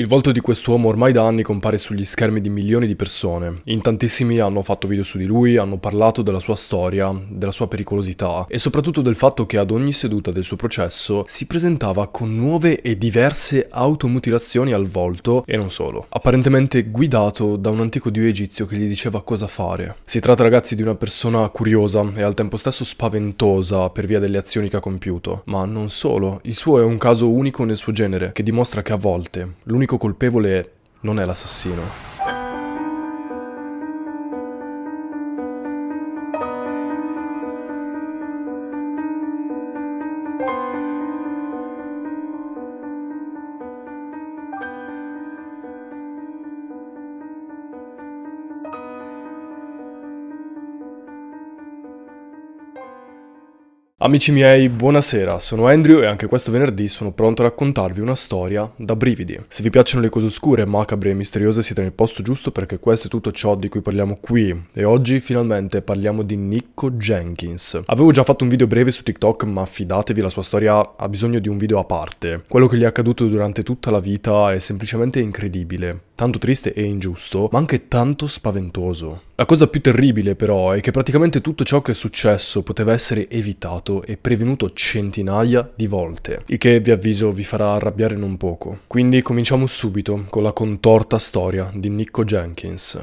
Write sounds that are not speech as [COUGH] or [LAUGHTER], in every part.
Il volto di quest'uomo ormai da anni compare sugli schermi di milioni di persone. In tantissimi hanno fatto video su di lui, hanno parlato della sua storia, della sua pericolosità e soprattutto del fatto che ad ogni seduta del suo processo si presentava con nuove e diverse automutilazioni al volto e non solo. Apparentemente guidato da un antico dio egizio che gli diceva cosa fare. Si tratta ragazzi di una persona curiosa e al tempo stesso spaventosa per via delle azioni che ha compiuto, ma non solo, il suo è un caso unico nel suo genere che dimostra che a volte l'unico l'unico colpevole non è l'assassino, Amici miei, buonasera, sono Andrew e anche questo venerdì sono pronto a raccontarvi una storia da brividi. Se vi piacciono le cose oscure, macabre e misteriose siete nel posto giusto perché questo è tutto ciò di cui parliamo qui e oggi finalmente parliamo di Nico Jenkins. Avevo già fatto un video breve su TikTok ma fidatevi la sua storia ha bisogno di un video a parte. Quello che gli è accaduto durante tutta la vita è semplicemente incredibile tanto triste e ingiusto, ma anche tanto spaventoso. La cosa più terribile però è che praticamente tutto ciò che è successo poteva essere evitato e prevenuto centinaia di volte, il che vi avviso vi farà arrabbiare non poco. Quindi cominciamo subito con la contorta storia di Nico Jenkins.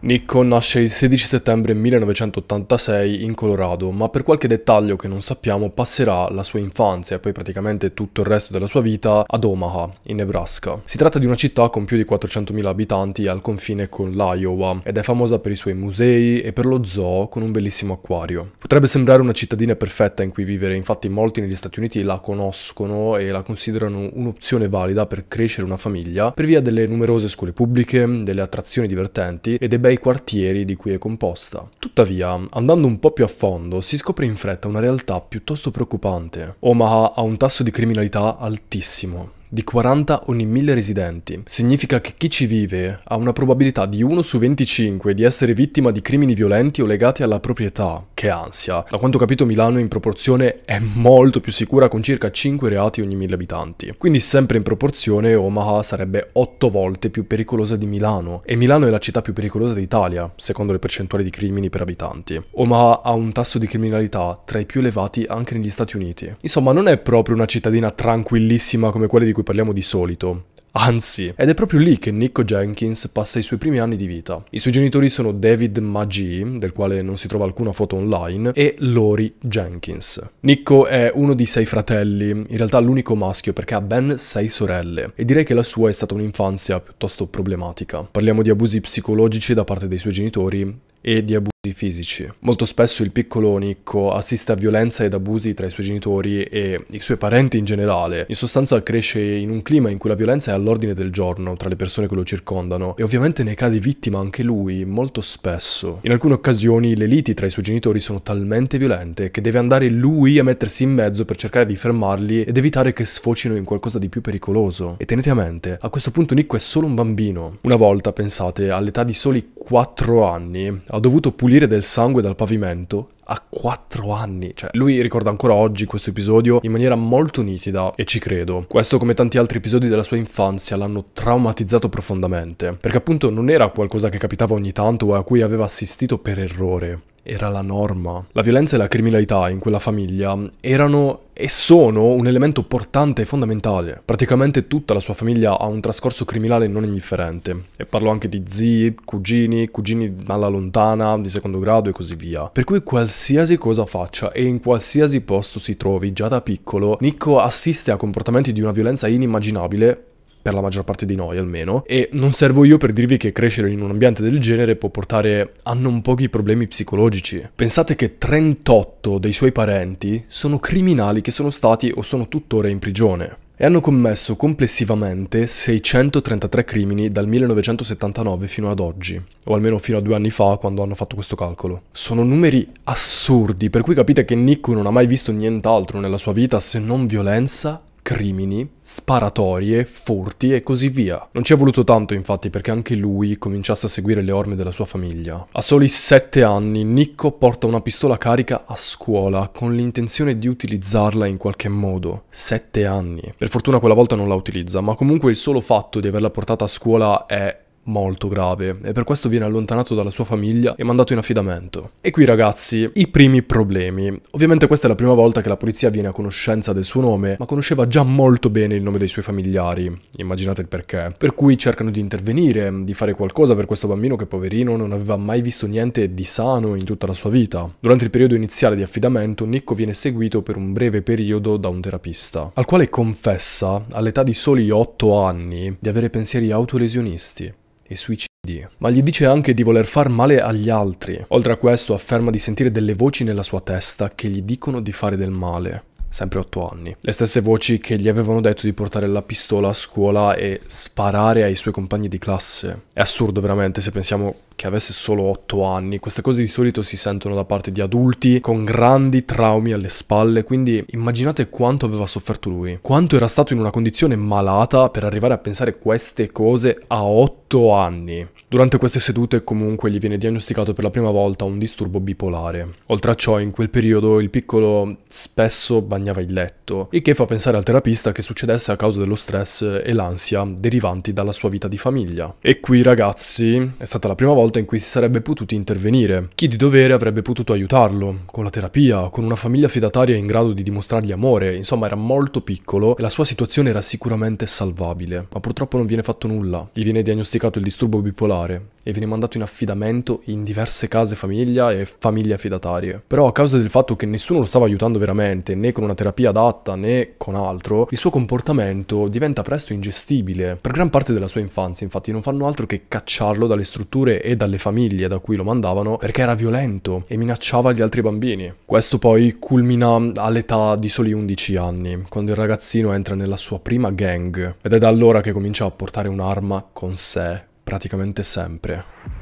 Nico nasce il 16 settembre 1986 in Colorado, ma per qualche dettaglio che non sappiamo passerà la sua infanzia e poi praticamente tutto il resto della sua vita ad Omaha, in Nebraska. Si tratta di una città con più di 400.000 abitanti al confine con l'Iowa ed è famosa per i suoi musei e per lo zoo con un bellissimo acquario. Potrebbe sembrare una cittadina perfetta in cui vivere, infatti molti negli Stati Uniti la conoscono e la considerano un'opzione valida per crescere una famiglia per via delle numerose scuole pubbliche, delle attrazioni divertenti e dei bei bei quartieri di cui è composta. Tuttavia, andando un po' più a fondo, si scopre in fretta una realtà piuttosto preoccupante. Omaha ha un tasso di criminalità altissimo, di 40 ogni 1000 residenti. Significa che chi ci vive ha una probabilità di 1 su 25 di essere vittima di crimini violenti o legati alla proprietà. Che ansia. Da quanto ho capito Milano in proporzione è molto più sicura con circa 5 reati ogni 1000 abitanti. Quindi sempre in proporzione Omaha sarebbe 8 volte più pericolosa di Milano e Milano è la città più pericolosa d'Italia, secondo le percentuali di crimini per abitanti. Omaha ha un tasso di criminalità tra i più elevati anche negli Stati Uniti. Insomma, non è proprio una cittadina tranquillissima come quelle di cui parliamo di solito. Anzi, ed è proprio lì che Nico Jenkins passa i suoi primi anni di vita. I suoi genitori sono David Magee, del quale non si trova alcuna foto online, e Lori Jenkins. Nico è uno di sei fratelli, in realtà l'unico maschio perché ha ben sei sorelle, e direi che la sua è stata un'infanzia piuttosto problematica. Parliamo di abusi psicologici da parte dei suoi genitori e di abusi fisici. Molto spesso il piccolo Nicco assiste a violenza ed abusi tra i suoi genitori e i suoi parenti in generale. In sostanza cresce in un clima in cui la violenza è all'ordine del giorno tra le persone che lo circondano e ovviamente ne cade vittima anche lui molto spesso. In alcune occasioni le liti tra i suoi genitori sono talmente violente che deve andare lui a mettersi in mezzo per cercare di fermarli ed evitare che sfocino in qualcosa di più pericoloso. E tenete a mente, a questo punto Nicco è solo un bambino. Una volta, pensate, all'età di soli 4 anni, ha dovuto pulire del sangue dal pavimento a 4 anni. Cioè, lui ricorda ancora oggi questo episodio in maniera molto nitida e ci credo. Questo, come tanti altri episodi della sua infanzia, l'hanno traumatizzato profondamente. Perché appunto non era qualcosa che capitava ogni tanto o a cui aveva assistito per errore era la norma. La violenza e la criminalità in quella famiglia erano e sono un elemento portante e fondamentale. Praticamente tutta la sua famiglia ha un trascorso criminale non indifferente. E parlo anche di zii, cugini, cugini alla lontana, di secondo grado e così via. Per cui qualsiasi qualsiasi cosa faccia e in qualsiasi posto si trovi già da piccolo, Nico assiste a comportamenti di una violenza inimmaginabile per la maggior parte di noi almeno, e non servo io per dirvi che crescere in un ambiente del genere può portare a non pochi problemi psicologici. Pensate che 38 dei suoi parenti sono criminali che sono stati o sono tuttora in prigione e hanno commesso complessivamente 633 crimini dal 1979 fino ad oggi, o almeno fino a due anni fa quando hanno fatto questo calcolo. Sono numeri assurdi, per cui capite che Nick non ha mai visto nient'altro nella sua vita se non violenza crimini, sparatorie, furti e così via. Non ci è voluto tanto infatti perché anche lui cominciasse a seguire le orme della sua famiglia. A soli 7 anni Nicco porta una pistola carica a scuola con l'intenzione di utilizzarla in qualche modo. 7 anni. Per fortuna quella volta non la utilizza, ma comunque il solo fatto di averla portata a scuola è molto grave e per questo viene allontanato dalla sua famiglia e mandato in affidamento. E qui ragazzi, i primi problemi. Ovviamente questa è la prima volta che la polizia viene a conoscenza del suo nome, ma conosceva già molto bene il nome dei suoi familiari, immaginate il perché. Per cui cercano di intervenire, di fare qualcosa per questo bambino che poverino non aveva mai visto niente di sano in tutta la sua vita. Durante il periodo iniziale di affidamento, Nicco viene seguito per un breve periodo da un terapista, al quale confessa, all'età di soli 8 anni, di avere pensieri autolesionisti e suicidi, ma gli dice anche di voler far male agli altri. Oltre a questo afferma di sentire delle voci nella sua testa che gli dicono di fare del male sempre 8 anni. Le stesse voci che gli avevano detto di portare la pistola a scuola e sparare ai suoi compagni di classe. È assurdo veramente se pensiamo che avesse solo 8 anni. Queste cose di solito si sentono da parte di adulti con grandi traumi alle spalle, quindi immaginate quanto aveva sofferto lui, quanto era stato in una condizione malata per arrivare a pensare queste cose a 8 anni. Durante queste sedute comunque gli viene diagnosticato per la prima volta un disturbo bipolare. Oltre a ciò in quel periodo il piccolo spesso bagnava il letto, il che fa pensare al terapista che succedesse a causa dello stress e l'ansia derivanti dalla sua vita di famiglia. E qui ragazzi è stata la prima volta volta in cui si sarebbe potuti intervenire. Chi di dovere avrebbe potuto aiutarlo, con la terapia con una famiglia fidataria in grado di dimostrargli amore, insomma era molto piccolo e la sua situazione era sicuramente salvabile. Ma purtroppo non viene fatto nulla. Gli viene diagnosticato il disturbo bipolare e viene mandato in affidamento in diverse case famiglia e famiglie affidatarie. Però a causa del fatto che nessuno lo stava aiutando veramente, né con una terapia adatta né con altro, il suo comportamento diventa presto ingestibile. Per gran parte della sua infanzia infatti non fanno altro che cacciarlo dalle strutture e dalle famiglie da cui lo mandavano perché era violento e minacciava gli altri bambini. Questo poi culmina all'età di soli 11 anni, quando il ragazzino entra nella sua prima gang ed è da allora che comincia a portare un'arma con sé praticamente sempre.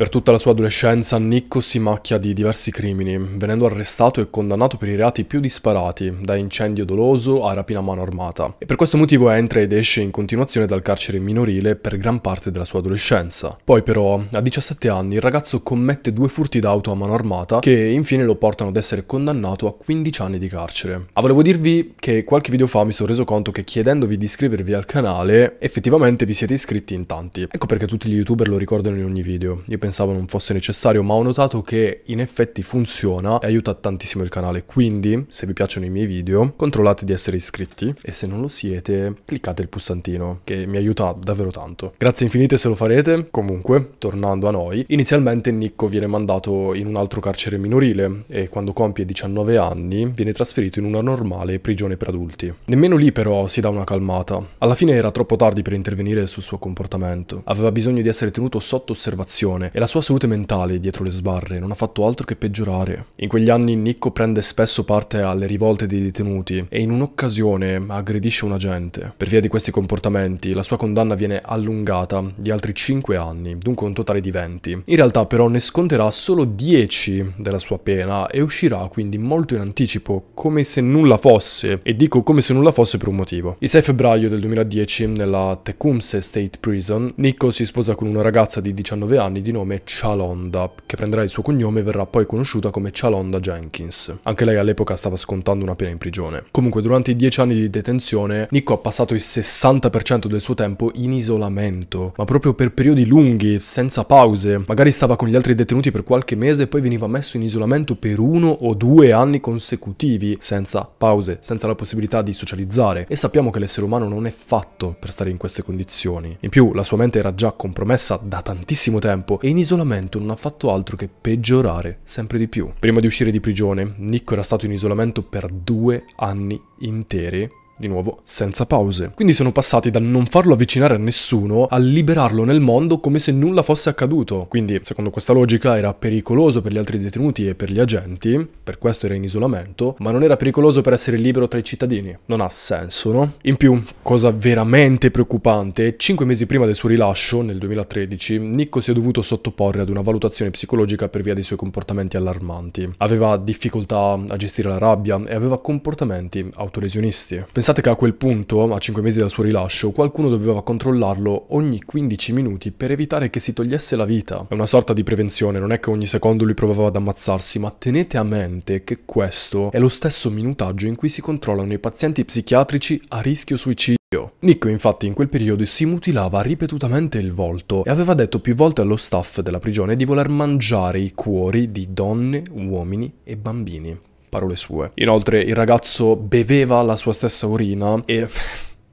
Per tutta la sua adolescenza Nicco si macchia di diversi crimini, venendo arrestato e condannato per i reati più disparati, da incendio doloso a rapina a mano armata. E per questo motivo entra ed esce in continuazione dal carcere minorile per gran parte della sua adolescenza. Poi però, a 17 anni, il ragazzo commette due furti d'auto a mano armata che infine lo portano ad essere condannato a 15 anni di carcere. Ah, volevo dirvi che qualche video fa mi sono reso conto che chiedendovi di iscrivervi al canale, effettivamente vi siete iscritti in tanti. Ecco perché tutti gli youtuber lo ricordano in ogni video. Io penso pensavo non fosse necessario, ma ho notato che in effetti funziona e aiuta tantissimo il canale. Quindi, se vi piacciono i miei video, controllate di essere iscritti e se non lo siete, cliccate il pulsantino, che mi aiuta davvero tanto. Grazie infinite se lo farete. Comunque, tornando a noi, inizialmente Nicco viene mandato in un altro carcere minorile e quando compie 19 anni viene trasferito in una normale prigione per adulti. Nemmeno lì però si dà una calmata. Alla fine era troppo tardi per intervenire sul suo comportamento. Aveva bisogno di essere tenuto sotto osservazione e la sua salute mentale dietro le sbarre non ha fatto altro che peggiorare. In quegli anni Nicco prende spesso parte alle rivolte dei detenuti e in un'occasione aggredisce un agente. Per via di questi comportamenti la sua condanna viene allungata di altri 5 anni, dunque un totale di 20. In realtà però ne sconterà solo 10 della sua pena e uscirà quindi molto in anticipo, come se nulla fosse, e dico come se nulla fosse per un motivo. Il 6 febbraio del 2010 nella Tecumseh State Prison, Nicco si sposa con una ragazza di 19 anni di nome nome Chalonda, che prenderà il suo cognome e verrà poi conosciuta come Chalonda Jenkins. Anche lei all'epoca stava scontando una pena in prigione. Comunque durante i dieci anni di detenzione Nico ha passato il 60% del suo tempo in isolamento, ma proprio per periodi lunghi, senza pause. Magari stava con gli altri detenuti per qualche mese e poi veniva messo in isolamento per uno o due anni consecutivi, senza pause, senza la possibilità di socializzare. E sappiamo che l'essere umano non è fatto per stare in queste condizioni. In più la sua mente era già compromessa da tantissimo tempo e in isolamento non ha fatto altro che peggiorare sempre di più. Prima di uscire di prigione, Nico era stato in isolamento per due anni interi di nuovo senza pause. Quindi sono passati dal non farlo avvicinare a nessuno a liberarlo nel mondo come se nulla fosse accaduto. Quindi, secondo questa logica, era pericoloso per gli altri detenuti e per gli agenti, per questo era in isolamento, ma non era pericoloso per essere libero tra i cittadini. Non ha senso, no? In più, cosa veramente preoccupante, cinque mesi prima del suo rilascio, nel 2013, Nico si è dovuto sottoporre ad una valutazione psicologica per via dei suoi comportamenti allarmanti. Aveva difficoltà a gestire la rabbia e aveva comportamenti autolesionisti. Pensate Pensate che a quel punto, a 5 mesi dal suo rilascio, qualcuno doveva controllarlo ogni 15 minuti per evitare che si togliesse la vita. È una sorta di prevenzione, non è che ogni secondo lui provava ad ammazzarsi, ma tenete a mente che questo è lo stesso minutaggio in cui si controllano i pazienti psichiatrici a rischio suicidio. Nico infatti in quel periodo si mutilava ripetutamente il volto e aveva detto più volte allo staff della prigione di voler mangiare i cuori di donne, uomini e bambini parole sue. Inoltre il ragazzo beveva la sua stessa urina e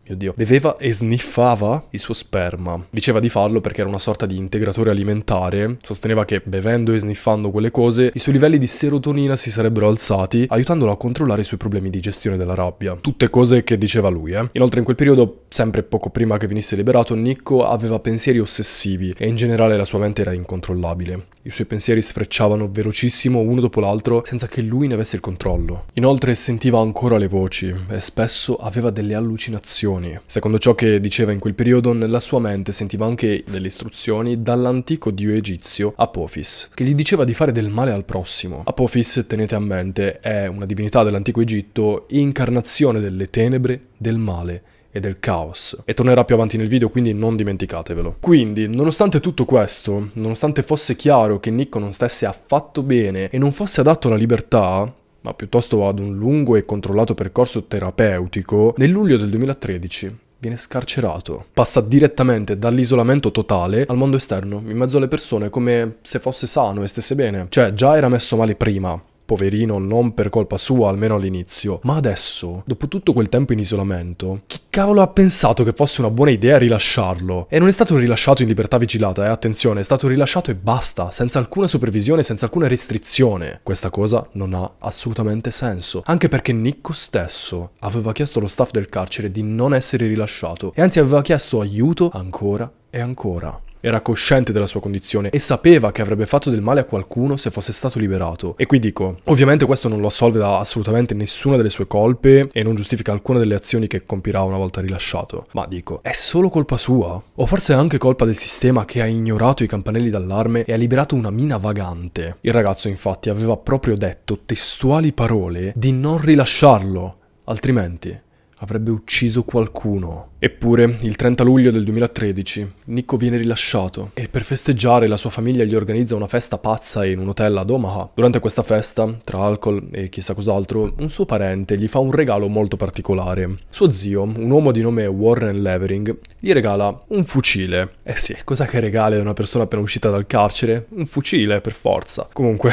mio Dio, beveva e sniffava il suo sperma. Diceva di farlo perché era una sorta di integratore alimentare, sosteneva che bevendo e sniffando quelle cose i suoi livelli di serotonina si sarebbero alzati, aiutandolo a controllare i suoi problemi di gestione della rabbia. Tutte cose che diceva lui, eh. Inoltre in quel periodo, sempre poco prima che venisse liberato, Nico aveva pensieri ossessivi e in generale la sua mente era incontrollabile. I suoi pensieri sfrecciavano velocissimo uno dopo l'altro senza che lui ne avesse il controllo. Inoltre sentiva ancora le voci e spesso aveva delle allucinazioni istruzioni. Secondo ciò che diceva in quel periodo, nella sua mente sentiva anche delle istruzioni dall'antico dio egizio Apophis, che gli diceva di fare del male al prossimo. Apophis, tenete a mente, è una divinità dell'antico Egitto, incarnazione delle tenebre, del male e del caos. E tornerà più avanti nel video, quindi non dimenticatevelo. Quindi, nonostante tutto questo, nonostante fosse chiaro che Nico non stesse affatto bene e non fosse adatto alla libertà, ma piuttosto ad un lungo e controllato percorso terapeutico, nel luglio del 2013 viene scarcerato. Passa direttamente dall'isolamento totale al mondo esterno, in mezzo alle persone, come se fosse sano e stesse bene. Cioè, già era messo male prima, poverino non per colpa sua, almeno all'inizio. Ma adesso, dopo tutto quel tempo in isolamento, chi cavolo ha pensato che fosse una buona idea rilasciarlo? E non è stato rilasciato in libertà vigilata, eh, attenzione, è stato rilasciato e basta, senza alcuna supervisione, senza alcuna restrizione. Questa cosa non ha assolutamente senso, anche perché Nicco stesso aveva chiesto allo staff del carcere di non essere rilasciato e anzi aveva chiesto aiuto ancora e ancora. Era cosciente della sua condizione e sapeva che avrebbe fatto del male a qualcuno se fosse stato liberato. E qui dico, ovviamente questo non lo assolve da assolutamente nessuna delle sue colpe e non giustifica alcuna delle azioni che compirà una volta rilasciato. Ma dico, è solo colpa sua? O forse è anche colpa del sistema che ha ignorato i campanelli d'allarme e ha liberato una mina vagante? Il ragazzo infatti aveva proprio detto testuali parole di non rilasciarlo, altrimenti avrebbe ucciso qualcuno. Eppure, il 30 luglio del 2013, Nico viene rilasciato e per festeggiare la sua famiglia gli organizza una festa pazza in un hotel ad Omaha. Durante questa festa, tra alcol e chissà cos'altro, un suo parente gli fa un regalo molto particolare. Suo zio, un uomo di nome Warren Levering, gli regala un fucile. Eh sì, cosa che regala una persona appena uscita dal carcere? Un fucile, per forza. Comunque...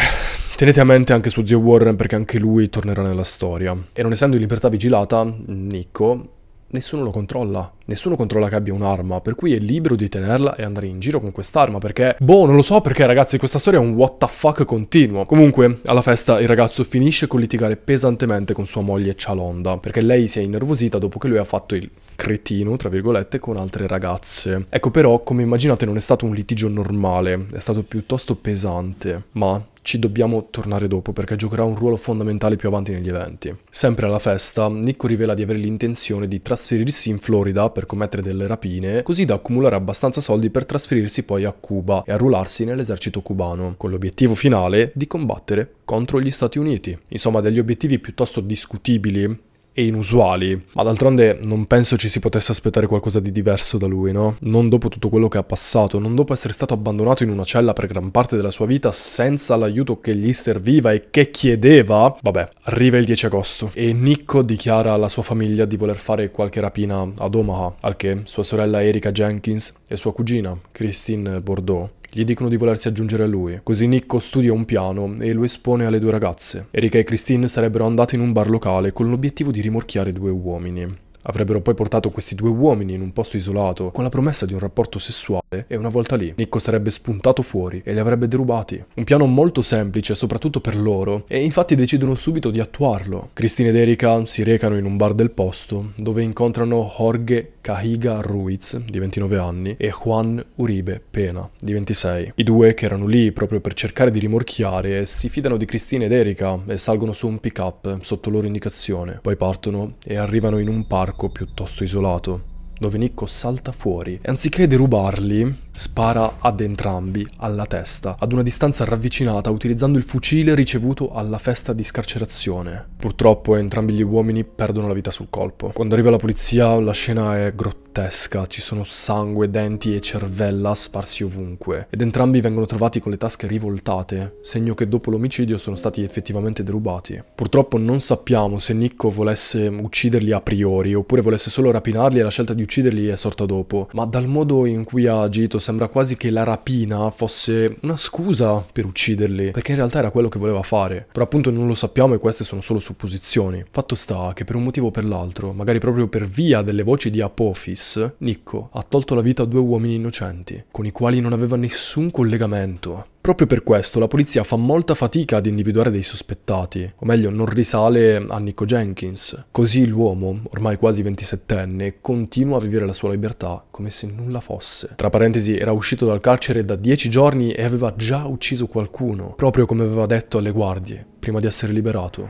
Tenete a mente anche suo zio Warren perché anche lui tornerà nella storia. E non essendo in libertà vigilata, Nico, nessuno lo controlla. Nessuno controlla che abbia un'arma, per cui è libero di tenerla e andare in giro con quest'arma, perché... Boh, non lo so perché, ragazzi, questa storia è un what the fuck continuo. Comunque, alla festa il ragazzo finisce con litigare pesantemente con sua moglie Cialonda, perché lei si è innervosita dopo che lui ha fatto il cretino, tra virgolette, con altre ragazze. Ecco però, come immaginate, non è stato un litigio normale, è stato piuttosto pesante, ma ci dobbiamo tornare dopo perché giocherà un ruolo fondamentale più avanti negli eventi. Sempre alla festa, Nicco rivela di avere l'intenzione di trasferirsi in Florida per commettere delle rapine, così da accumulare abbastanza soldi per trasferirsi poi a Cuba e arruolarsi nell'esercito cubano, con l'obiettivo finale di combattere contro gli Stati Uniti. Insomma, degli obiettivi piuttosto discutibili e inusuali, ma d'altronde non penso ci si potesse aspettare qualcosa di diverso da lui, no? Non dopo tutto quello che ha passato, non dopo essere stato abbandonato in una cella per gran parte della sua vita senza l'aiuto che gli serviva e che chiedeva. Vabbè, arriva il 10 agosto e Nicco dichiara alla sua famiglia di voler fare qualche rapina ad Omaha, al che sua sorella Erika Jenkins e sua cugina Christine Bordeaux gli dicono di volersi aggiungere a lui. Così Nico studia un piano e lo espone alle due ragazze. Erika e Christine sarebbero andate in un bar locale con l'obiettivo di rimorchiare due uomini. Avrebbero poi portato questi due uomini in un posto isolato con la promessa di un rapporto sessuale e una volta lì Nico sarebbe spuntato fuori e li avrebbe derubati. Un piano molto semplice soprattutto per loro e infatti decidono subito di attuarlo. Christine ed Erika si recano in un bar del posto dove incontrano Jorge Cahiga Ruiz di 29 anni e Juan Uribe Pena di 26. I due che erano lì proprio per cercare di rimorchiare si fidano di Christine ed Erika e salgono su un pick up sotto loro indicazione. Poi partono e arrivano in un parco parco piuttosto isolato, dove Nicco salta fuori e anziché derubarli, spara ad entrambi alla testa, ad una distanza ravvicinata utilizzando il fucile ricevuto alla festa di scarcerazione. Purtroppo entrambi gli uomini perdono la vita sul colpo. Quando arriva la polizia la scena è grottesca, ci sono sangue, denti e cervella sparsi ovunque ed entrambi vengono trovati con le tasche rivoltate, segno che dopo l'omicidio sono stati effettivamente derubati. Purtroppo non sappiamo se Nicco volesse ucciderli a priori oppure volesse solo rapinarli e la scelta di ucciderli è sorta dopo, ma dal modo in cui ha agito sembra quasi che la rapina fosse una scusa per ucciderli, perché in realtà era quello che voleva fare. Però appunto non lo sappiamo e queste sono solo supposizioni. Fatto sta che per un motivo o per l'altro, magari proprio per via delle voci di Apophis, Nicco ha tolto la vita a due uomini innocenti, con i quali non aveva nessun collegamento. Proprio per questo la polizia fa molta fatica ad individuare dei sospettati, o meglio non risale a Nico Jenkins. Così l'uomo, ormai quasi 27enne, continua a vivere la sua libertà come se nulla fosse. Tra parentesi era uscito dal carcere da 10 giorni e aveva già ucciso qualcuno, proprio come aveva detto alle guardie, prima di essere liberato.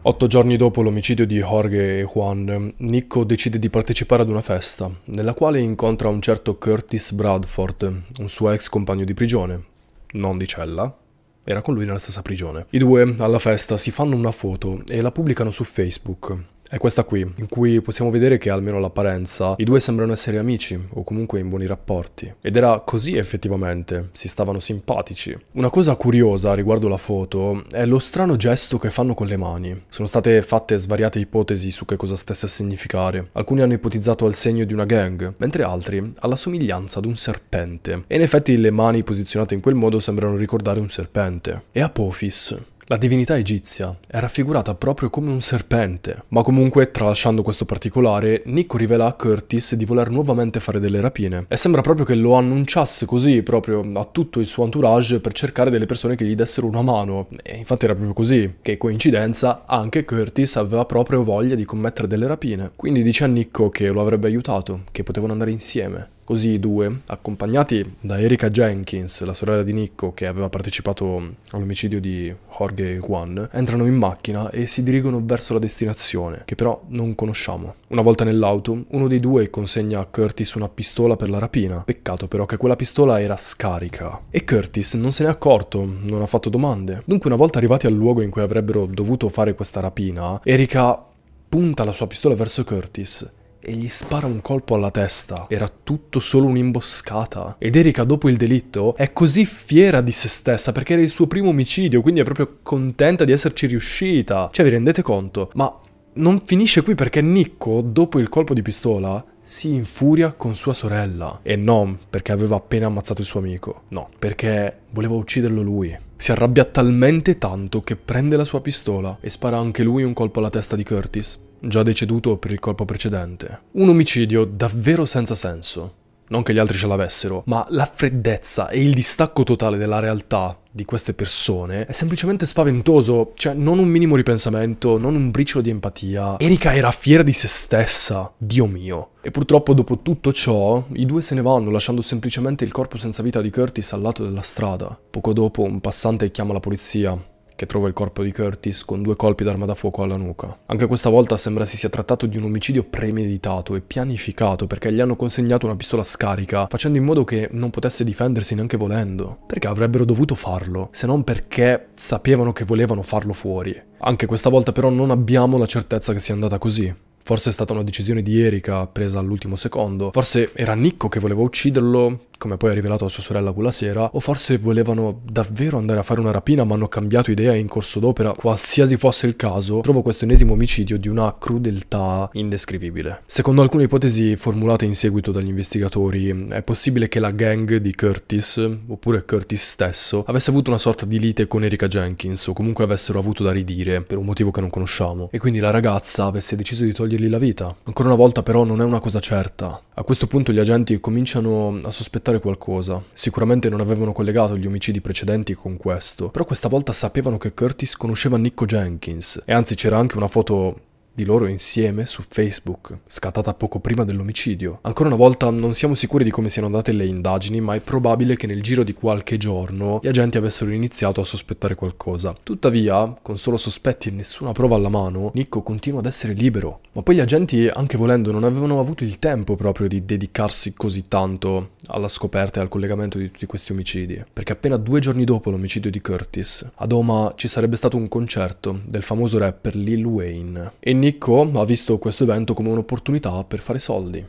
Otto giorni dopo l'omicidio di Jorge e Juan, Nico decide di partecipare ad una festa, nella quale incontra un certo Curtis Bradford, un suo ex compagno di prigione, non di cella, era con lui nella stessa prigione. I due alla festa si fanno una foto e la pubblicano su Facebook è questa qui, in cui possiamo vedere che almeno all'apparenza i due sembrano essere amici o comunque in buoni rapporti. Ed era così effettivamente, si stavano simpatici. Una cosa curiosa riguardo la foto è lo strano gesto che fanno con le mani. Sono state fatte svariate ipotesi su che cosa stesse a significare. Alcuni hanno ipotizzato al segno di una gang, mentre altri alla somiglianza ad un serpente. E in effetti le mani posizionate in quel modo sembrano ricordare un serpente. E Apophis la divinità egizia è raffigurata proprio come un serpente, ma comunque, tralasciando questo particolare, Nico rivela a Curtis di voler nuovamente fare delle rapine e sembra proprio che lo annunciasse così proprio a tutto il suo entourage per cercare delle persone che gli dessero una mano. E infatti era proprio così, che coincidenza anche Curtis aveva proprio voglia di commettere delle rapine. Quindi dice a Nico che lo avrebbe aiutato, che potevano andare insieme. Così i due, accompagnati da Erika Jenkins, la sorella di Nico che aveva partecipato all'omicidio di Jorge Juan, entrano in macchina e si dirigono verso la destinazione, che però non conosciamo. Una volta nell'auto, uno dei due consegna a Curtis una pistola per la rapina. Peccato però che quella pistola era scarica. E Curtis non se n'è accorto, non ha fatto domande. Dunque una volta arrivati al luogo in cui avrebbero dovuto fare questa rapina, Erika punta la sua pistola verso Curtis e gli spara un colpo alla testa. Era tutto solo un'imboscata. Ed Erika, dopo il delitto, è così fiera di se stessa perché era il suo primo omicidio, quindi è proprio contenta di esserci riuscita. Cioè, vi rendete conto? Ma non finisce qui perché Nicco, dopo il colpo di pistola, si infuria con sua sorella. E non perché aveva appena ammazzato il suo amico, no, perché voleva ucciderlo lui. Si arrabbia talmente tanto che prende la sua pistola e spara anche lui un colpo alla testa di Curtis già deceduto per il colpo precedente. Un omicidio davvero senza senso. Non che gli altri ce l'avessero, ma la freddezza e il distacco totale della realtà di queste persone è semplicemente spaventoso, cioè non un minimo ripensamento, non un briciolo di empatia. Erika era fiera di se stessa, Dio mio. E purtroppo dopo tutto ciò, i due se ne vanno lasciando semplicemente il corpo senza vita di Curtis al lato della strada. Poco dopo un passante chiama la polizia, che trova il corpo di Curtis con due colpi d'arma da fuoco alla nuca. Anche questa volta sembra si sia trattato di un omicidio premeditato e pianificato perché gli hanno consegnato una pistola scarica facendo in modo che non potesse difendersi neanche volendo. Perché avrebbero dovuto farlo, se non perché sapevano che volevano farlo fuori. Anche questa volta però non abbiamo la certezza che sia andata così. Forse è stata una decisione di Erika presa all'ultimo secondo, forse era Nicco che voleva ucciderlo come poi ha rivelato a sua sorella quella sera, o forse volevano davvero andare a fare una rapina ma hanno cambiato idea in corso d'opera, qualsiasi fosse il caso, trovo questo ennesimo omicidio di una crudeltà indescrivibile. Secondo alcune ipotesi formulate in seguito dagli investigatori, è possibile che la gang di Curtis, oppure Curtis stesso, avesse avuto una sorta di lite con Erika Jenkins, o comunque avessero avuto da ridire, per un motivo che non conosciamo, e quindi la ragazza avesse deciso di togliergli la vita. Ancora una volta però non è una cosa certa. A questo punto gli agenti cominciano a sospettare aspettare qualcosa. Sicuramente non avevano collegato gli omicidi precedenti con questo, però questa volta sapevano che Curtis conosceva Nico Jenkins e anzi c'era anche una foto di loro insieme su Facebook, scattata poco prima dell'omicidio. Ancora una volta non siamo sicuri di come siano andate le indagini, ma è probabile che nel giro di qualche giorno gli agenti avessero iniziato a sospettare qualcosa. Tuttavia, con solo sospetti e nessuna prova alla mano, Nico continua ad essere libero. Ma poi gli agenti, anche volendo, non avevano avuto il tempo proprio di dedicarsi così tanto alla scoperta e al collegamento di tutti questi omicidi, perché appena due giorni dopo l'omicidio di Curtis, ad Oma ci sarebbe stato un concerto del famoso rapper Lil Wayne e Nicco ha visto questo evento come un'opportunità per fare soldi.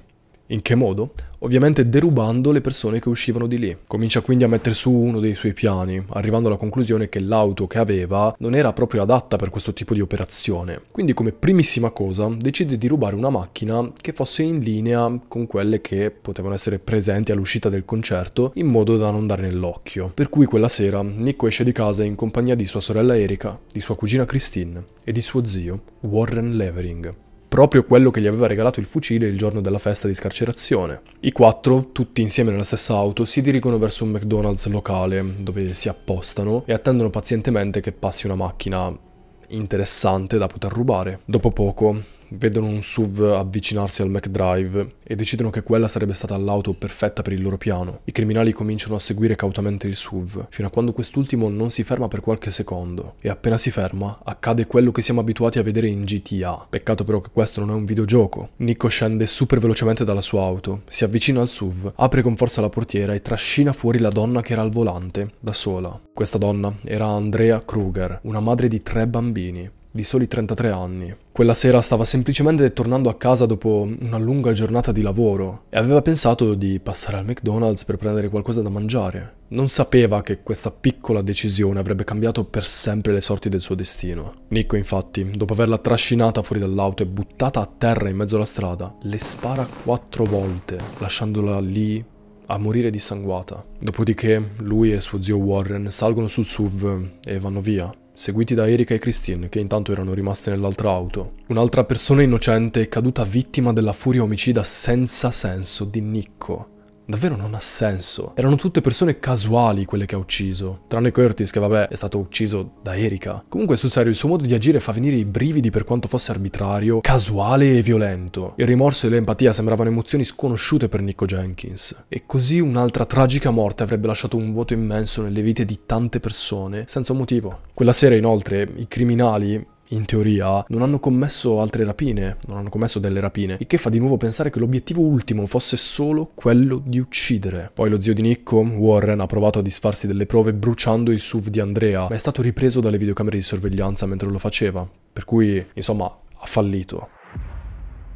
In che modo? Ovviamente derubando le persone che uscivano di lì. Comincia quindi a mettere su uno dei suoi piani, arrivando alla conclusione che l'auto che aveva non era proprio adatta per questo tipo di operazione. Quindi come primissima cosa decide di rubare una macchina che fosse in linea con quelle che potevano essere presenti all'uscita del concerto in modo da non dare nell'occhio. Per cui quella sera Nico esce di casa in compagnia di sua sorella Erika, di sua cugina Christine e di suo zio Warren Levering proprio quello che gli aveva regalato il fucile il giorno della festa di scarcerazione. I quattro, tutti insieme nella stessa auto, si dirigono verso un McDonald's locale, dove si appostano e attendono pazientemente che passi una macchina interessante da poter rubare. Dopo poco, vedono un SUV avvicinarsi al McDrive e decidono che quella sarebbe stata l'auto perfetta per il loro piano. I criminali cominciano a seguire cautamente il SUV, fino a quando quest'ultimo non si ferma per qualche secondo. E appena si ferma, accade quello che siamo abituati a vedere in GTA. Peccato però che questo non è un videogioco. Nico scende super velocemente dalla sua auto, si avvicina al SUV, apre con forza la portiera e trascina fuori la donna che era al volante, da sola. Questa donna era Andrea Kruger, una madre di tre bambini di soli 33 anni. Quella sera stava semplicemente tornando a casa dopo una lunga giornata di lavoro e aveva pensato di passare al McDonald's per prendere qualcosa da mangiare. Non sapeva che questa piccola decisione avrebbe cambiato per sempre le sorti del suo destino. Nico, infatti, dopo averla trascinata fuori dall'auto e buttata a terra in mezzo alla strada, le spara quattro volte, lasciandola lì a morire dissanguata. Dopodiché lui e suo zio Warren salgono sul SUV e vanno via seguiti da Erika e Christine, che intanto erano rimaste nell'altra auto. Un'altra persona innocente è caduta vittima della furia omicida senza senso di Nicco. Davvero non ha senso. Erano tutte persone casuali quelle che ha ucciso, tranne Curtis che vabbè è stato ucciso da Erika. Comunque sul serio il suo modo di agire fa venire i brividi per quanto fosse arbitrario, casuale e violento. Il rimorso e l'empatia sembravano emozioni sconosciute per Nico Jenkins. E così un'altra tragica morte avrebbe lasciato un vuoto immenso nelle vite di tante persone, senza un motivo. Quella sera inoltre i criminali in teoria, non hanno commesso altre rapine, non hanno commesso delle rapine, il che fa di nuovo pensare che l'obiettivo ultimo fosse solo quello di uccidere. Poi lo zio di Nicco, Warren, ha provato a disfarsi delle prove bruciando il SUV di Andrea, ma è stato ripreso dalle videocamere di sorveglianza mentre lo faceva, per cui, insomma, ha fallito.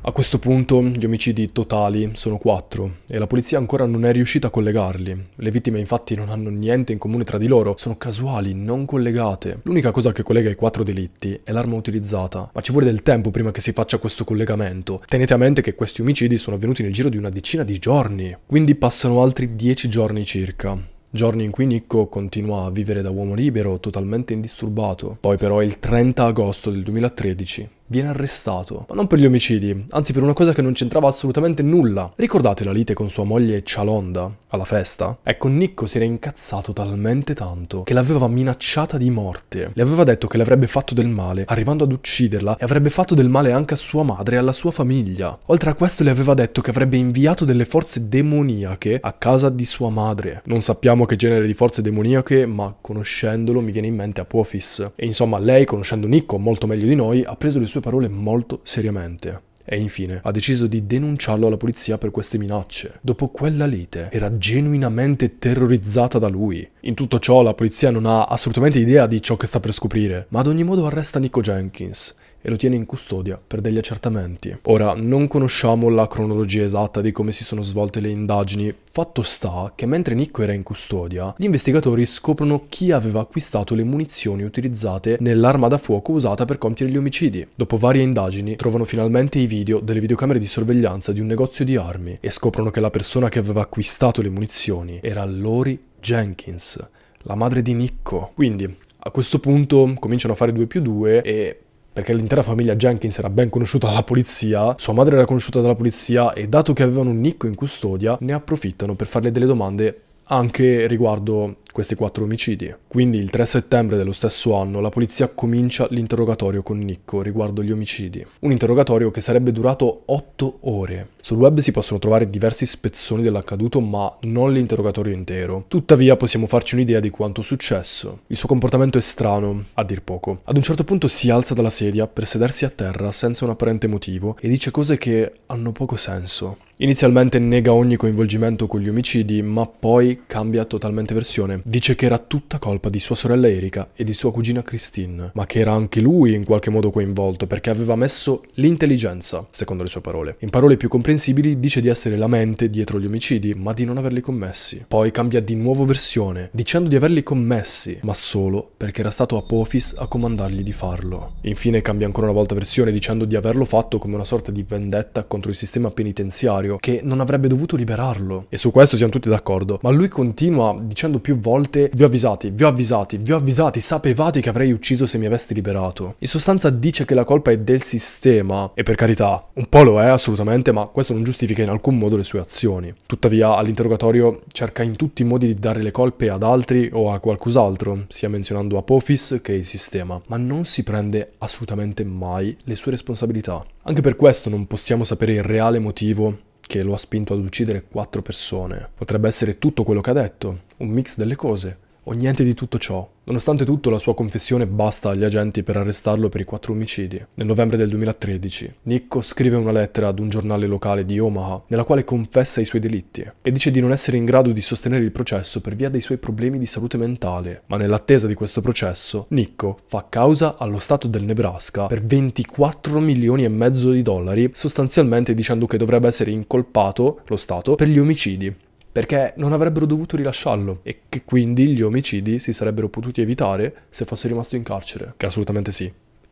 A questo punto gli omicidi totali sono quattro e la polizia ancora non è riuscita a collegarli. Le vittime infatti non hanno niente in comune tra di loro, sono casuali, non collegate. L'unica cosa che collega i quattro delitti è l'arma utilizzata, ma ci vuole del tempo prima che si faccia questo collegamento. Tenete a mente che questi omicidi sono avvenuti nel giro di una decina di giorni, quindi passano altri dieci giorni circa. Giorni in cui Nicco continua a vivere da uomo libero, totalmente indisturbato. Poi però il 30 agosto del 2013 viene arrestato. Ma non per gli omicidi, anzi per una cosa che non c'entrava assolutamente nulla. Ricordate la lite con sua moglie Cialonda alla festa? Ecco, Nicco si era incazzato talmente tanto che l'aveva minacciata di morte. Le aveva detto che le avrebbe fatto del male, arrivando ad ucciderla, e avrebbe fatto del male anche a sua madre e alla sua famiglia. Oltre a questo le aveva detto che avrebbe inviato delle forze demoniache a casa di sua madre. Non sappiamo che genere di forze demoniache, ma conoscendolo mi viene in mente Apophis. E insomma, lei, conoscendo Nicco molto meglio di noi, ha preso le sue sue parole molto seriamente e infine ha deciso di denunciarlo alla polizia per queste minacce. Dopo quella lite era genuinamente terrorizzata da lui. In tutto ciò la polizia non ha assolutamente idea di ciò che sta per scoprire, ma ad ogni modo arresta Nico Jenkins, e lo tiene in custodia per degli accertamenti. Ora, non conosciamo la cronologia esatta di come si sono svolte le indagini, fatto sta che mentre Nicco era in custodia, gli investigatori scoprono chi aveva acquistato le munizioni utilizzate nell'arma da fuoco usata per compiere gli omicidi. Dopo varie indagini, trovano finalmente i video delle videocamere di sorveglianza di un negozio di armi e scoprono che la persona che aveva acquistato le munizioni era Lori Jenkins. La madre di Nicco. Quindi, a questo punto cominciano a fare 2 più 2 e perché l'intera famiglia Jenkins era ben conosciuta dalla polizia, sua madre era conosciuta dalla polizia e dato che avevano un nicco in custodia, ne approfittano per farle delle domande anche riguardo questi quattro omicidi. Quindi il 3 settembre dello stesso anno la polizia comincia l'interrogatorio con Nicco riguardo gli omicidi. Un interrogatorio che sarebbe durato 8 ore. Sul web si possono trovare diversi spezzoni dell'accaduto ma non l'interrogatorio intero. Tuttavia possiamo farci un'idea di quanto successo. Il suo comportamento è strano, a dir poco. Ad un certo punto si alza dalla sedia per sedersi a terra senza un apparente motivo e dice cose che hanno poco senso. Inizialmente nega ogni coinvolgimento con gli omicidi ma poi cambia totalmente versione Dice che era tutta colpa di sua sorella Erika e di sua cugina Christine, ma che era anche lui in qualche modo coinvolto perché aveva messo l'intelligenza, secondo le sue parole. In parole più comprensibili dice di essere la mente dietro gli omicidi, ma di non averli commessi. Poi cambia di nuovo versione, dicendo di averli commessi, ma solo perché era stato Apophis a comandargli di farlo. Infine cambia ancora una volta versione dicendo di averlo fatto come una sorta di vendetta contro il sistema penitenziario che non avrebbe dovuto liberarlo. E su questo siamo tutti d'accordo, ma lui continua dicendo più volte volte vi ho avvisati, vi ho avvisati, vi ho avvisati, sapevate che avrei ucciso se mi aveste liberato. In sostanza dice che la colpa è del sistema e per carità, un po' lo è assolutamente, ma questo non giustifica in alcun modo le sue azioni. Tuttavia all'interrogatorio cerca in tutti i modi di dare le colpe ad altri o a qualcos'altro, sia menzionando Apophis che il sistema, ma non si prende assolutamente mai le sue responsabilità. Anche per questo non possiamo sapere il reale motivo che lo ha spinto ad uccidere quattro persone. Potrebbe essere tutto quello che ha detto, un mix delle cose, o niente di tutto ciò. Nonostante tutto la sua confessione basta agli agenti per arrestarlo per i quattro omicidi. Nel novembre del 2013, Nicco scrive una lettera ad un giornale locale di Omaha nella quale confessa i suoi delitti e dice di non essere in grado di sostenere il processo per via dei suoi problemi di salute mentale, ma nell'attesa di questo processo Nicco fa causa allo Stato del Nebraska per 24 milioni e mezzo di dollari, sostanzialmente dicendo che dovrebbe essere incolpato lo Stato per gli omicidi perché non avrebbero dovuto rilasciarlo e che quindi gli omicidi si sarebbero potuti evitare se fosse rimasto in carcere, che assolutamente sì.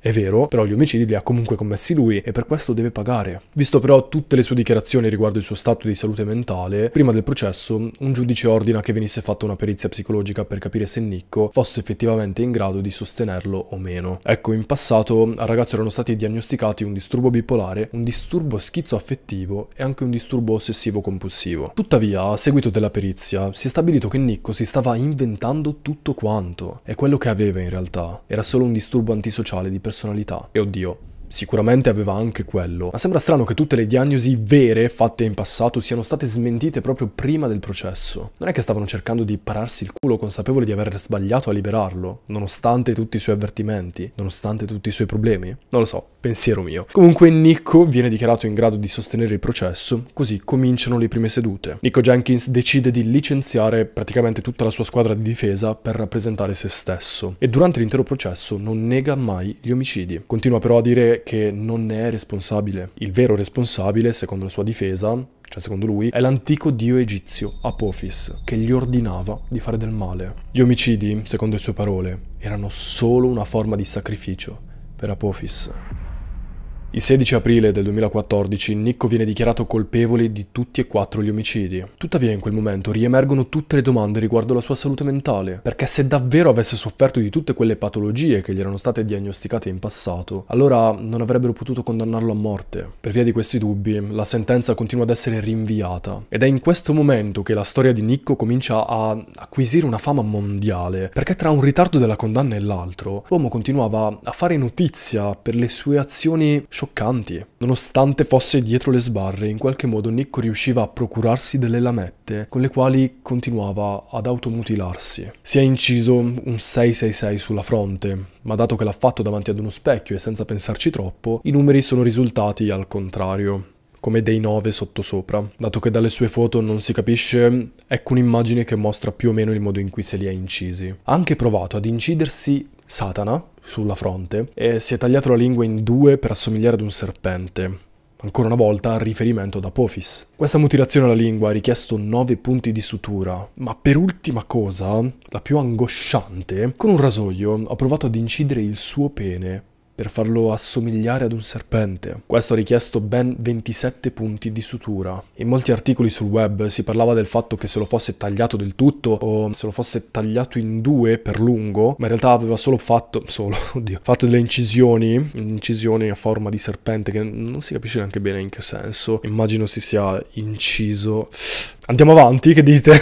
È vero, però gli omicidi li ha comunque commessi lui e per questo deve pagare. Visto però tutte le sue dichiarazioni riguardo il suo stato di salute mentale, prima del processo un giudice ordina che venisse fatta una perizia psicologica per capire se Nicco fosse effettivamente in grado di sostenerlo o meno. Ecco, in passato al ragazzo erano stati diagnosticati un disturbo bipolare, un disturbo schizoaffettivo e anche un disturbo ossessivo-compulsivo. Tuttavia, a seguito della perizia, si è stabilito che Nicco si stava inventando tutto quanto e quello che aveva in realtà era solo un disturbo antisociale di persona personalità. E oddio, Sicuramente aveva anche quello, ma sembra strano che tutte le diagnosi vere fatte in passato siano state smentite proprio prima del processo. Non è che stavano cercando di pararsi il culo consapevoli di aver sbagliato a liberarlo, nonostante tutti i suoi avvertimenti, nonostante tutti i suoi problemi? Non lo so, pensiero mio. Comunque Nico viene dichiarato in grado di sostenere il processo, così cominciano le prime sedute. Nico Jenkins decide di licenziare praticamente tutta la sua squadra di difesa per rappresentare se stesso e durante l'intero processo non nega mai gli omicidi. Continua però a dire che non ne è responsabile. Il vero responsabile, secondo la sua difesa, cioè secondo lui, è l'antico dio egizio Apophis che gli ordinava di fare del male. Gli omicidi, secondo le sue parole, erano solo una forma di sacrificio per Apophis. Il 16 aprile del 2014 Nicco viene dichiarato colpevole di tutti e quattro gli omicidi. Tuttavia in quel momento riemergono tutte le domande riguardo la sua salute mentale, perché se davvero avesse sofferto di tutte quelle patologie che gli erano state diagnosticate in passato, allora non avrebbero potuto condannarlo a morte. Per via di questi dubbi, la sentenza continua ad essere rinviata ed è in questo momento che la storia di Nicco comincia a acquisire una fama mondiale, perché tra un ritardo della condanna e l'altro, l'uomo continuava a fare notizia per le sue azioni scioccanti. Nonostante fosse dietro le sbarre, in qualche modo Nicco riusciva a procurarsi delle lamette con le quali continuava ad automutilarsi. Si è inciso un 666 sulla fronte, ma dato che l'ha fatto davanti ad uno specchio e senza pensarci troppo, i numeri sono risultati al contrario come dei 9 sottosopra. Dato che dalle sue foto non si capisce, ecco un'immagine che mostra più o meno il modo in cui se li ha incisi. Ha anche provato ad incidersi Satana sulla fronte e si è tagliato la lingua in due per assomigliare ad un serpente. Ancora una volta a riferimento ad Apophis. Questa mutilazione alla lingua ha richiesto 9 punti di sutura, ma per ultima cosa, la più angosciante, con un rasoio ha provato ad incidere il suo pene per farlo assomigliare ad un serpente. Questo ha richiesto ben 27 punti di sutura. In molti articoli sul web si parlava del fatto che se lo fosse tagliato del tutto o se lo fosse tagliato in due per lungo, ma in realtà aveva solo fatto, solo, [LAUGHS] oddio, fatto delle incisioni, incisioni a forma di serpente che non si capisce neanche bene in che senso. Immagino si sia inciso. Andiamo avanti, che dite?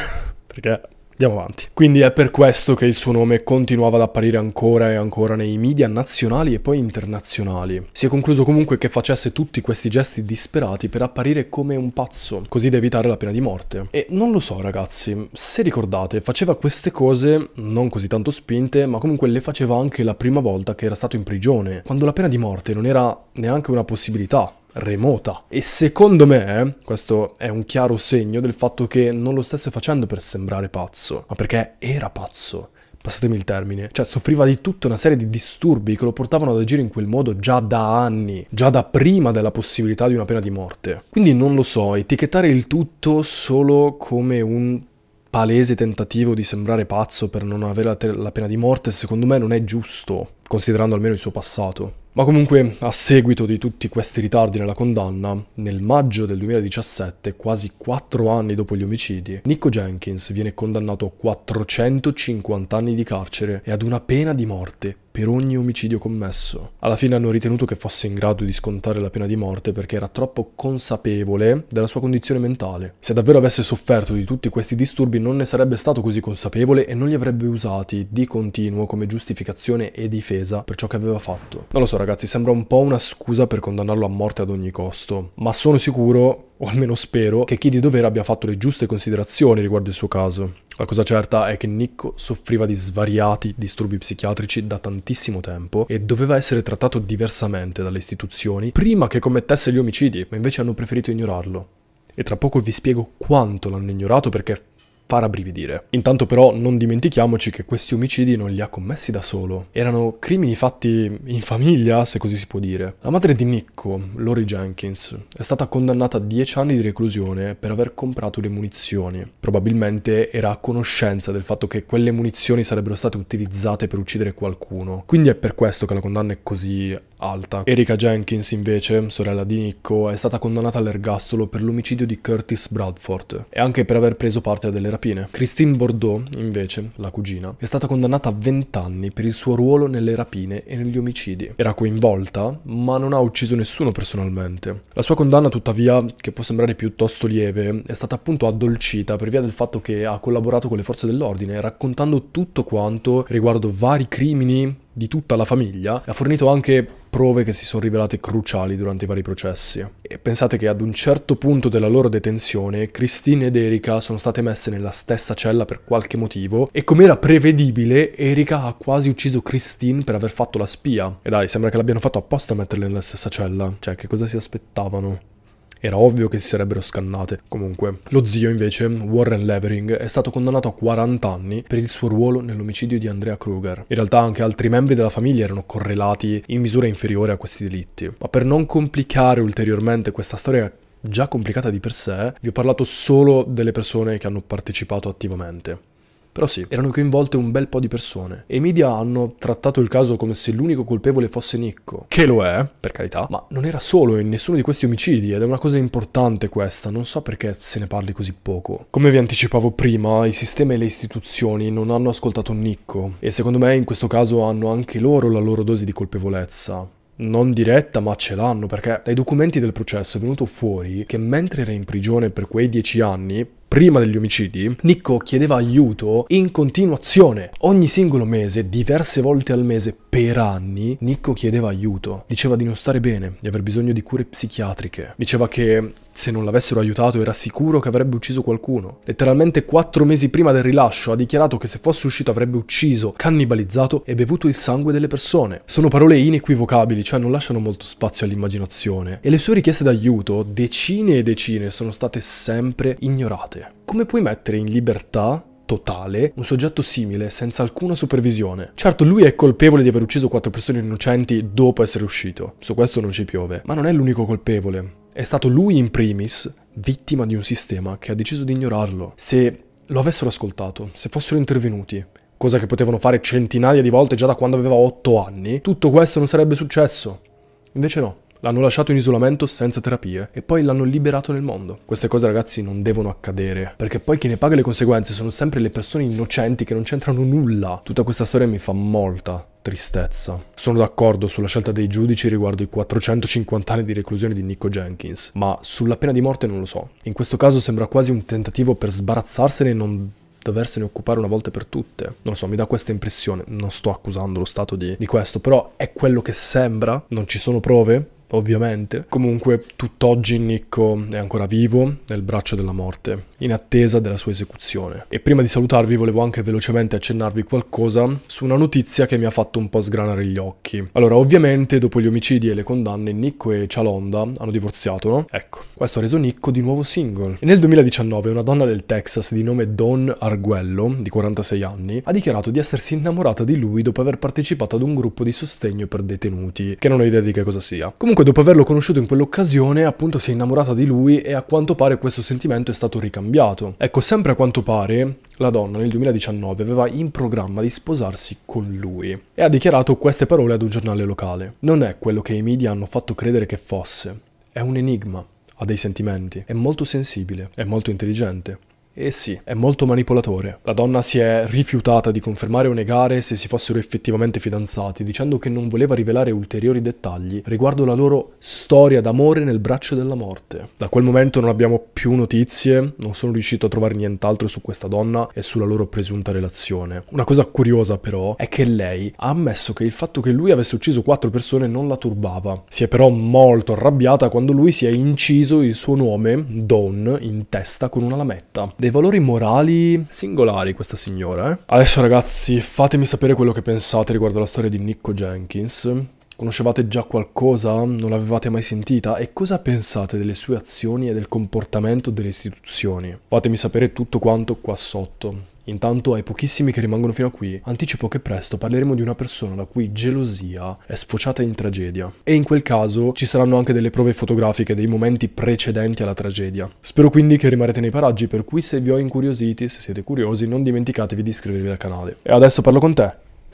[LAUGHS] Perché Andiamo avanti. Quindi è per questo che il suo nome continuava ad apparire ancora e ancora nei media nazionali e poi internazionali. Si è concluso comunque che facesse tutti questi gesti disperati per apparire come un pazzo, così da evitare la pena di morte. E non lo so ragazzi, se ricordate, faceva queste cose non così tanto spinte, ma comunque le faceva anche la prima volta che era stato in prigione, quando la pena di morte non era neanche una possibilità remota. E secondo me, questo è un chiaro segno del fatto che non lo stesse facendo per sembrare pazzo, ma perché era pazzo passatemi il termine, cioè soffriva di tutta una serie di disturbi che lo portavano ad agire in quel modo già da anni, già da prima della possibilità di una pena di morte. Quindi non lo so, etichettare il tutto solo come un palese tentativo di sembrare pazzo per non avere la, la pena di morte secondo me non è giusto, considerando almeno il suo passato. Ma comunque, a seguito di tutti questi ritardi nella condanna, nel maggio del 2017, quasi quattro anni dopo gli omicidi, Nico Jenkins viene condannato a 450 anni di carcere e ad una pena di morte per ogni omicidio commesso. Alla fine hanno ritenuto che fosse in grado di scontare la pena di morte perché era troppo consapevole della sua condizione mentale. Se davvero avesse sofferto di tutti questi disturbi non ne sarebbe stato così consapevole e non li avrebbe usati di continuo come giustificazione e difesa per ciò che aveva fatto. Non lo so, ragazzi ragazzi, sembra un po' una scusa per condannarlo a morte ad ogni costo, ma sono sicuro, o almeno spero, che chi di dovere abbia fatto le giuste considerazioni riguardo il suo caso. La cosa certa è che Nico soffriva di svariati disturbi psichiatrici da tantissimo tempo e doveva essere trattato diversamente dalle istituzioni prima che commettesse gli omicidi, ma invece hanno preferito ignorarlo. E tra poco vi spiego quanto l'hanno ignorato perché fa rabbrividire. Intanto però non dimentichiamoci che questi omicidi non li ha commessi da solo, erano crimini fatti in famiglia, se così si può dire. La madre di Nicco, Lori Jenkins, è stata condannata a 10 anni di reclusione per aver comprato le munizioni. Probabilmente era a conoscenza del fatto che quelle munizioni sarebbero state utilizzate per uccidere qualcuno, quindi è per questo che la condanna è così alta. Erika Jenkins, invece, sorella di Nicco, è stata condannata all'ergastolo per l'omicidio di Curtis Bradford e anche per aver preso parte a delle rapine. Christine Bordeaux, invece, la cugina, è stata condannata a 20 anni per il suo ruolo nelle rapine e negli omicidi. Era coinvolta, ma non ha ucciso nessuno personalmente. La sua condanna, tuttavia, che può sembrare piuttosto lieve, è stata appunto addolcita per via del fatto che ha collaborato con le forze dell'ordine, raccontando tutto quanto riguardo vari crimini di tutta la famiglia, ha fornito anche prove che si sono rivelate cruciali durante i vari processi. E pensate che ad un certo punto della loro detenzione, Christine ed Erika sono state messe nella stessa cella per qualche motivo e come era prevedibile, Erika ha quasi ucciso Christine per aver fatto la spia. E dai, sembra che l'abbiano fatto apposta a metterle nella stessa cella. Cioè, che cosa si aspettavano? Era ovvio che si sarebbero scannate. Comunque, lo zio invece, Warren Levering, è stato condannato a 40 anni per il suo ruolo nell'omicidio di Andrea Kruger. In realtà anche altri membri della famiglia erano correlati in misura inferiore a questi delitti. Ma per non complicare ulteriormente questa storia già complicata di per sé, vi ho parlato solo delle persone che hanno partecipato attivamente. Però sì, erano coinvolte un bel po' di persone. E i media hanno trattato il caso come se l'unico colpevole fosse Nicco, che lo è, per carità, ma non era solo in nessuno di questi omicidi ed è una cosa importante questa, non so perché se ne parli così poco. Come vi anticipavo prima, i sistemi e le istituzioni non hanno ascoltato Nicco e secondo me in questo caso hanno anche loro la loro dose di colpevolezza non diretta, ma ce l'hanno, perché dai documenti del processo è venuto fuori che mentre era in prigione per quei dieci anni, prima degli omicidi, Nico chiedeva aiuto in continuazione. Ogni singolo mese, diverse volte al mese, per anni, Nico chiedeva aiuto. Diceva di non stare bene, di aver bisogno di cure psichiatriche. Diceva che se non l'avessero aiutato era sicuro che avrebbe ucciso qualcuno. Letteralmente quattro mesi prima del rilascio ha dichiarato che se fosse uscito avrebbe ucciso, cannibalizzato e bevuto il sangue delle persone. Sono parole inequivocabili, cioè non lasciano molto spazio all'immaginazione. E le sue richieste d'aiuto, decine e decine, sono state sempre ignorate. Come puoi mettere in libertà totale un soggetto simile senza alcuna supervisione. Certo, lui è colpevole di aver ucciso quattro persone innocenti dopo essere uscito, su questo non ci piove, ma non è l'unico colpevole. È stato lui in primis vittima di un sistema che ha deciso di ignorarlo. Se lo avessero ascoltato, se fossero intervenuti, cosa che potevano fare centinaia di volte già da quando aveva 8 anni, tutto questo non sarebbe successo. Invece no, L'hanno lasciato in isolamento senza terapie e poi l'hanno liberato nel mondo. Queste cose ragazzi non devono accadere, perché poi chi ne paga le conseguenze sono sempre le persone innocenti che non c'entrano nulla. Tutta questa storia mi fa molta tristezza. Sono d'accordo sulla scelta dei giudici riguardo i 450 anni di reclusione di Nico Jenkins, ma sulla pena di morte non lo so. In questo caso sembra quasi un tentativo per sbarazzarsene e non doversene occupare una volta per tutte. Non lo so, mi dà questa impressione. Non sto accusando lo Stato di, di questo, però è quello che sembra. Non ci sono prove, ovviamente. Comunque, tutt'oggi Nicco è ancora vivo nel braccio della morte, in attesa della sua esecuzione. E prima di salutarvi volevo anche velocemente accennarvi qualcosa su una notizia che mi ha fatto un po' sgranare gli occhi. Allora, ovviamente, dopo gli omicidi e le condanne, Nicco e Cialonda hanno divorziato, no? Ecco, questo ha reso Nicco di nuovo single. E nel 2019 una donna del Texas di nome Don Arguello, di 46 anni, ha dichiarato di essersi innamorata di lui dopo aver partecipato ad un gruppo di sostegno per detenuti, che non ho idea di che cosa sia. Comunque Comunque dopo averlo conosciuto in quell'occasione, appunto si è innamorata di lui e a quanto pare questo sentimento è stato ricambiato. Ecco, sempre a quanto pare, la donna nel 2019 aveva in programma di sposarsi con lui e ha dichiarato queste parole ad un giornale locale. Non è quello che i media hanno fatto credere che fosse, è un enigma, ha dei sentimenti, è molto sensibile, è molto intelligente. E eh sì, è molto manipolatore. La donna si è rifiutata di confermare o negare se si fossero effettivamente fidanzati, dicendo che non voleva rivelare ulteriori dettagli riguardo la loro storia d'amore nel braccio della morte. Da quel momento non abbiamo più notizie, non sono riuscito a trovare nient'altro su questa donna e sulla loro presunta relazione. Una cosa curiosa però è che lei ha ammesso che il fatto che lui avesse ucciso quattro persone non la turbava. Si è però molto arrabbiata quando lui si è inciso il suo nome, Dawn, in testa con una lametta dei valori morali singolari questa signora. Eh? Adesso ragazzi fatemi sapere quello che pensate riguardo alla storia di Nico Jenkins. Conoscevate già qualcosa? Non l'avevate mai sentita? E cosa pensate delle sue azioni e del comportamento delle istituzioni? Fatemi sapere tutto quanto qua sotto. Intanto ai pochissimi che rimangono fino a qui, anticipo che presto parleremo di una persona la cui gelosia è sfociata in tragedia. E in quel caso ci saranno anche delle prove fotografiche dei momenti precedenti alla tragedia. Spero quindi che rimarrete nei paraggi, per cui se vi ho incuriositi, se siete curiosi, non dimenticatevi di iscrivervi al canale. E adesso parlo con te,